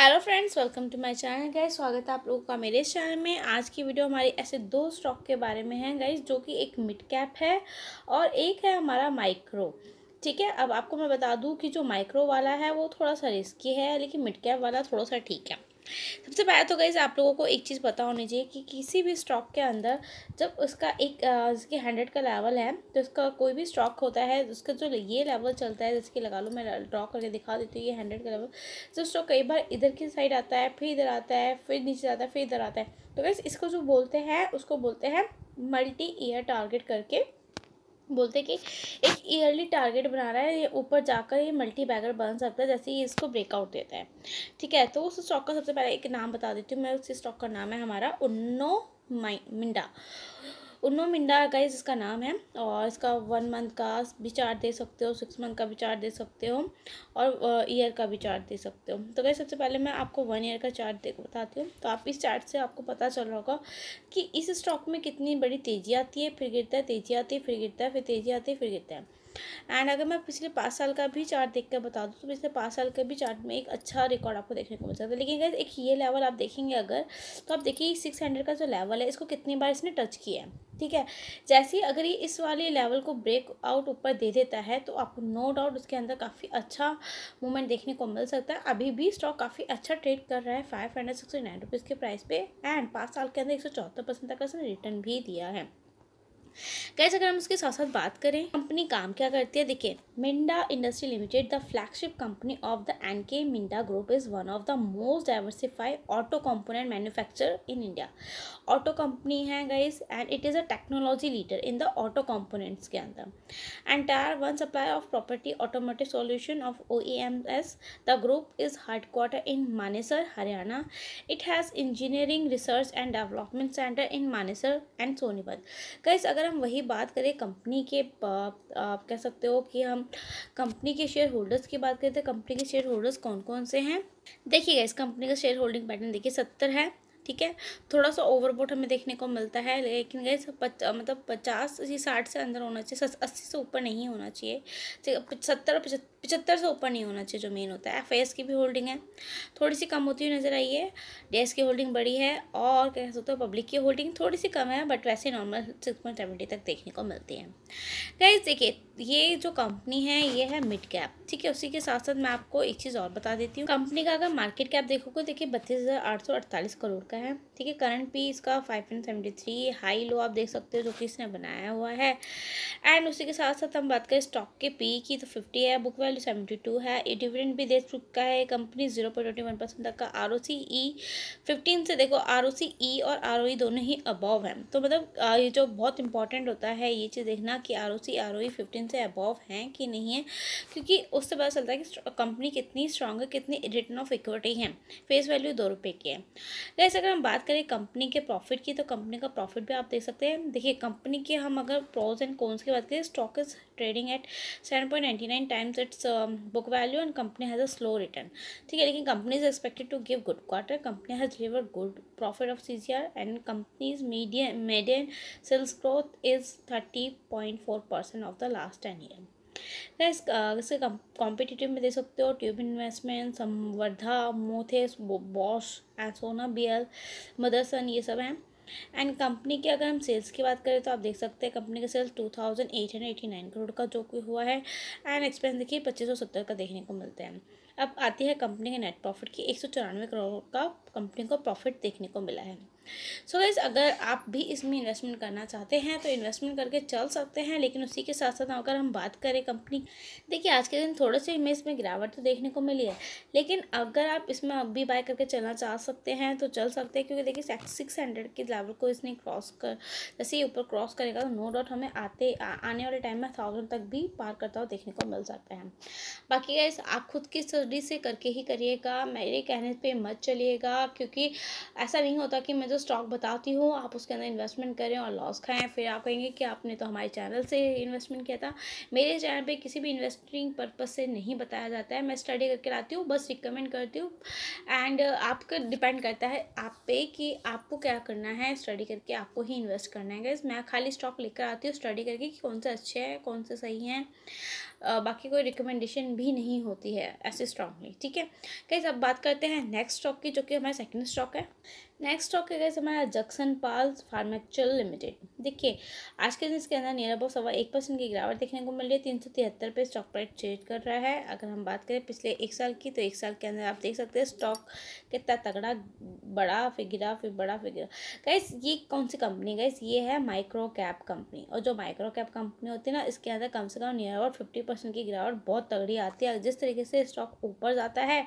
hello friends welcome to my channel guys स्वागत है आप लोगों का मेरे इस चैनल में आज की वीडियो हमारी ऐसे दो स्टॉक के बारे में है गाइस जो कि एक मिड कैप है और एक है हमारा माइक्रो ठीक है अब आपको मैं बता दूं कि जो माइक्रो वाला है वो थोड़ा सा रिस्की है लेकिन मिड कैप वाला थोड़ा सा ठीक है सबसे पहले तो गई आप लोगों को एक चीज़ पता होनी चाहिए कि किसी भी स्टॉक के अंदर जब उसका एक जिसके हंड्रेड का लेवल है तो उसका कोई भी स्टॉक होता है उसका जो ये लेवल चलता है जैसे कि लगा लो मैं ड्रॉ करके दिखा देती हूँ ये हंड्रेड का लेवल जब स्टॉक कई बार इधर की साइड आता है फिर इधर आता है फिर नीचे जाता है फिर इधर आता है तो गैस इसको जो बोलते हैं उसको बोलते हैं मल्टी ईयर टारगेट करके बोलते कि एक ईयरली टारगेट बना रहा है ये ऊपर जाकर ये मल्टी बैगर बन सकता है जैसे ये इसको ब्रेकआउट देता है ठीक है तो उस स्टॉक का सबसे पहले एक नाम बता देती हूँ मैं उस स्टॉक का नाम है हमारा उन्नो मिंडा उन्नो मिंडा गाइज इसका नाम है और इसका वन मंथ का भी चार्ट दे सकते हो सिक्स मंथ का भी चार्ट दे सकते हो और ईयर का भी चार्ट दे सकते हो तो गई सबसे पहले मैं आपको वन ईयर का चार्ट दे बताती हूँ तो आप इस चार्ट से आपको पता चल रहा होगा कि इस स्टॉक में कितनी बड़ी तेज़ी आती है फिर गिरता है तेज़ी आती है फिर गिरता है फिर तेज़ी आती है फिर गिरता है एंड अगर मैं पिछले पाँच साल का भी चार्ट देख कर बता दूँ तो पिछले पाँच साल के भी चार्ट में एक अच्छा रिकॉर्ड आपको देखने को मिल सकता है लेकिन अगर एक ये लेवल आप देखेंगे अगर तो आप देखिए सिक्स हंड्रेड का जो लेवल है इसको कितनी बार इसने टच किया है ठीक है जैसे ही अगर ये इस वाले लेवल को ब्रेक आउट ऊपर दे देता है तो आपको नो डाउट उसके अंदर काफ़ी अच्छा मूवमेंट देखने को मिल सकता है अभी भी स्टॉक काफ़ी अच्छा ट्रेड कर रहा है five hundred sixty nine rupees के प्राइस पे एंड पाँच साल के अंदर एक सौ चौहत्तर परसेंट तक का इसने रिटर्न भी दिया है गैस अगर हम उसके साथ साथ बात करें कंपनी काम क्या करती है देखिए Minda industry limited the flagship company of the N K Minda group is one of the most diversified auto component manufacturer in India auto company है guys and it is a technology leader in the auto components के अंदर entire one supply of property automotive solution of O E M S the group is headquarter in Manesar Haryana it has engineering research and development centre in Manesar and Sonipat guys अगर अगर हम वही बात करें company के आप कह सकते हो कि हम कंपनी के शेयर होल्डर्स की बात करें तो कंपनी के शेयर होल्डर्स कौन कौन से हैं देखिए इस कंपनी का शेयर होल्डिंग पैटर्न देखिए सत्तर है ठीक है थोड़ा सा ओवरबोट हमें देखने को मिलता है लेकिन गैस पच, मतलब पचास से साठ से अंदर होना चाहिए अस्सी से ऊपर नहीं होना चाहिए सत्तर पचहत्तर से ऊपर नहीं होना चाहिए जो मेन होता है फेस की भी होल्डिंग है थोड़ी सी कम होती हुई नज़र आई है डेस की होल्डिंग बड़ी है और क्या कह सकते हो पब्लिक की होल्डिंग थोड़ी सी कम है बट वैसे नॉर्मल सिक्स पॉइंट सेवेंटी तक देखने को मिलती है गैस देखिए ये जो कंपनी है ये है मिड कैप ठीक है उसी के साथ साथ मैं आपको एक चीज़ और बता देती हूँ कंपनी का अगर मार्केट कैप देखोगे देखिए बत्तीस हज़ार आठ सौ अड़तालीस करोड़ का है ठीक है करंट पी इसका five point seventy three high low आप देख सकते हो जो कि इसने बनाया हुआ है एंड उसी के साथ साथ हम बात करें स्टॉक के पी की तो फिफ्टी है बुक वैल्यू सेवेंटी टू है ए डिविडेंड भी दे चुका है company zero point twenty one percent तक का are O C E fifteen से देखो आर ओ सी ई और आर ओ ई दोनों ही अबव हैं तो मतलब ये जो बहुत इंपॉर्टेंट होता है ये चीज़ देखना कि R O C R O E fifteen से अबव हैं कि नहीं है क्योंकि उससे पता चलता है कि कंपनी कितनी स्ट्रॉन्ग है कितनी रिटर्न ऑफ इक्विटी है फेस वैल्यू दो रुपये की है जैसे अगर हम बात करें कंपनी के प्रॉफिट की तो कंपनी का प्रॉफिट भी आप देख सकते हैं देखिए कंपनी के हम अगर प्रोज एंड कॉन्स की बात करें stock is trading at seven point ninety nine times its book value and company has a slow return ठीक है लेकिन company is expected to give good quarter company has deliver good profit of C and companies medium median sales growth is thirty point four percent of the last ten year next competitive में दे सकते हो tube investment Samvardhana Motherson Bosch and Sona बियल मदरसन ये सब हैं and company की अगर हम सेल्स की बात करें तो आप देख सकते हैं कंपनी का sales two thousand eight hundred eighty nine crore का जो कि हुआ है एंड एक्सपेंस देखिए पच्चीस सौ सत्तर का देखने को मिलता है अब आती है कंपनी के नेट प्रॉफिट की एक सौ चौरानवे करोड़ का कंपनी को प्रॉफिट देखने को मिला है सो so गैस अगर आप भी इसमें इन्वेस्टमेंट करना चाहते हैं तो इन्वेस्टमेंट करके चल सकते हैं लेकिन उसी के साथ साथ अगर हम बात करें कंपनी देखिए आज के दिन थोड़े से में गिरावट तो देखने को मिली है लेकिन अगर आप इसमें अब भी बाय करके चलना चाह सकते हैं तो चल सकते हैं क्योंकि देखिए सिक्स हंड्रेड के लेवल को इसने क्रॉस कर जैसे ही ऊपर क्रॉस करेगा तो नो डाउट हमें आते आ, आने वाले टाइम में थाउजेंड तक भी पार करता हुआ देखने को मिल सकता है बाकी गैस आप खुद की स्टडी से करके ही करिएगा मेरे कहने पर मत चलिएगा क्योंकि ऐसा नहीं होता कि मैं जो स्टॉक बताती हूँ आप उसके अंदर इन्वेस्टमेंट करें और लॉस खाएँ फिर आप कहेंगे कि आपने तो हमारे चैनल से इन्वेस्टमेंट किया था मेरे चैनल पे किसी भी इन्वेस्टिंग पर्पज़ से नहीं बताया जाता है मैं स्टडी करके लाती हूँ बस रिकमेंड करती हूँ एंड आपका डिपेंड करता है आप पे कि आपको क्या करना है स्टडी करके आपको ही इन्वेस्ट करना है गैस मैं खाली स्टॉक लेकर आती हूँ स्टडी करके कि कौन से अच्छे हैं कौन से सही हैं बाकी कोई रिकमेंडेशन भी नहीं होती है ऐसे स्टॉक में ठीक है कैसे अब बात करते हैं नेक्स्ट स्टॉक की जो कि हमारा सेकेंड स्टॉक है नेक्स्ट स्टॉक है गैस हमारा जक्सन पाल फार्माचल लिमिटेड देखिए आज के दिन इसके अंदर नियर अबाउट सवा एक परसेंट की गिरावट देखने को मिल रही है तीन सौ तिहत्तर पे स्टॉक प्राइस ट्रेड कर रहा है अगर हम बात करें पिछले एक साल की तो एक साल के अंदर आप देख सकते हैं स्टॉक कितना तगड़ा बड़ा फिर गिरा फिर बड़ा फिर गिरा गैस ये कौन सी कंपनी गैस ये है माइक्रो कैप कंपनी और जो माइक्रो कैप कंपनी होती है ना इसके अंदर कम से कम नियर अबाउट फिफ्टी परसेंट की गिरावट बहुत तगड़ी आती है जिस तरीके से स्टॉक ऊपर जाता है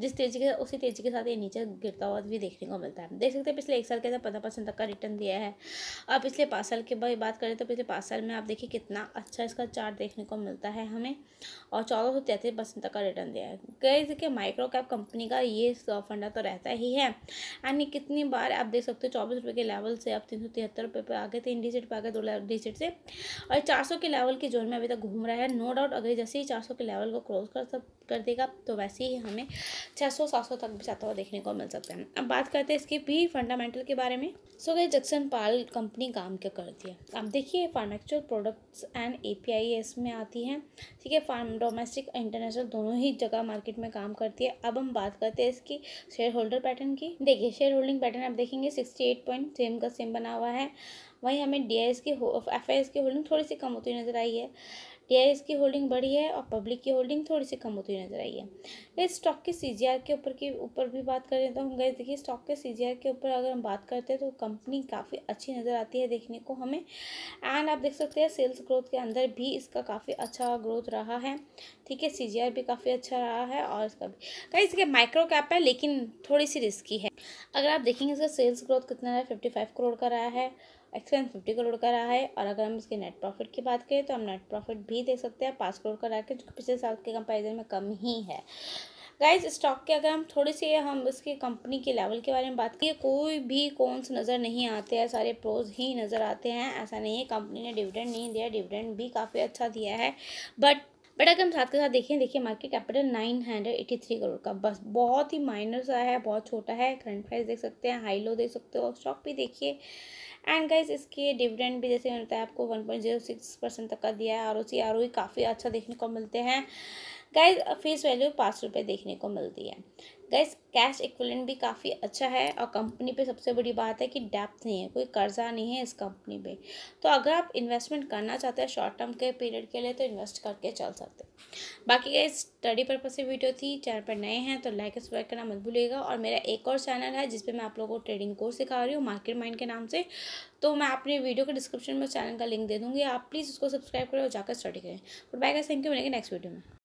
जिस तेजी के उसी तेजी के साथ ये नीचे गिरता हुआ भी देखने को मिलता है देख सकते हैं पिछले एक साल के अंदर पंद्रह परसेंट तक का रिटर्न दिया है अब पिछले पाँच साल की बात करें तो पिछले पाँच साल में आप देखिए कितना अच्छा इसका चार्ट देखने को मिलता है हमें और चौदह सौ तैंतीस परसेंट तक का रिटर्न दिया है कई देखिए माइक्रो कैप कंपनी का ये फंडा तो रहता ही है यानी कितनी बार आप देख सकते हो चौबीस रुपये के लेवल से आप तीन सौ तिहत्तर रुपये पर आ गए तीन डिजिट पर आ गए दो डिजिट से और चार सौ के लेवल के जोन में अभी तक घूम रहा है नो डाउट अगर जैसे ही चार सौ के लेवल को क्रॉस कर सब कर देगा तो वैसे ही हमें छः सौ सात सौ तक भी जाता हुआ देखने को मिल सकता है अब बात करते हैं इसकी भी फंडामेंटल के बारे में सो गई जक्सन पाल कंपनी काम क्या करती है आप देखिए फार्मेक्चुअल प्रोडक्ट्स एंड ए में आती है ठीक है फार्म डोमेस्टिक इंटरनेशनल दोनों ही जगह मार्केट में काम करती है अब हम बात करते हैं इसकी शेयर होल्डर पैटर्न की देखिए शेयर होल्डिंग पैटर्न आप देखेंगे सिक्सटी एट पॉइंट सेम का सेम बना हुआ है वहीं हमें डी आई एस की एफ आई एस की होल्डिंग थोड़ी सी कम होती नज़र आई है एस की होल्डिंग बढ़ी है और पब्लिक की होल्डिंग थोड़ी सी कम होती नजर आई है इस स्टॉक के सी के ऊपर के ऊपर भी बात करें तो हम गए देखिए स्टॉक के सी के ऊपर अगर हम बात करते हैं तो कंपनी काफ़ी अच्छी नज़र आती है देखने को हमें एंड आप देख सकते हैं सेल्स ग्रोथ के अंदर भी इसका काफ़ी अच्छा ग्रोथ रहा है ठीक है सी भी काफ़ी अच्छा रहा है और इसका भी कहीं इसके माइक्रो कैप है लेकिन थोड़ी सी रिस्की है अगर आप देखेंगे इसका सेल्स ग्रोथ कितना है फिफ्टी फाइव करोड़ का रहा है एक्सपेंस फिफ्टी करोड़ का रहा है और अगर हम इसके नेट प्रॉफिट की बात करें तो हम नेट प्रॉफिट भी देख सकते हैं पाँच करोड़ का रहा है जो पिछले साल के कंपेरिजन में कम ही है गाइज स्टॉक के अगर हम थोड़ी सी हम इसके कंपनी के लेवल के बारे में बात करें कोई भी से नज़र नहीं आते हैं सारे प्रोज ही नज़र आते हैं ऐसा नहीं है कंपनी ने डिविडेंड नहीं दिया डिविडेंड भी काफ़ी अच्छा दिया है बट बट अगर हम साथ के साथ देखें देखिए market capital nine hundred eighty three crore का बस बहुत ही माइनर सा है बहुत छोटा है करंट प्राइस देख सकते हैं हाई लो देख सकते हो स्टॉक भी देखिए एंड गाइज इसके डिविडेंड भी जैसे होता है आपको one point zero six percent तक का दिया है R O C R O e काफ़ी अच्छा देखने को मिलते हैं गाइज फेस वैल्यू पाँच रुपये देखने को मिलती है गाइज कैश इक्वलेंट भी काफ़ी अच्छा है और कंपनी पे सबसे बड़ी बात है कि डेप्थ नहीं है कोई कर्जा नहीं है इस कंपनी पे तो अगर आप इन्वेस्टमेंट करना चाहते हैं शॉर्ट टर्म के पीरियड के लिए तो इन्वेस्ट करके चल सकते हैं बाकी गाइज स्टडी पर्पज़ से वीडियो थी चैनल पर नए हैं तो लाइक सब्सक्राइब करना मत भूलिएगा और मेरा एक और चैनल है जिसपे मैं आप लोगों को ट्रेडिंग कोर्स सिखा रही हूँ मार्केट माइंड के नाम से तो मैं अपने वीडियो के डिस्क्रिप्शन में चैनल का लिंक दे दूँगी आप प्लीज़ उसको सब्सक्राइब करें और जाकर स्टडी करें good bye guys thank you मिलेंगे नेक्स्ट वीडियो में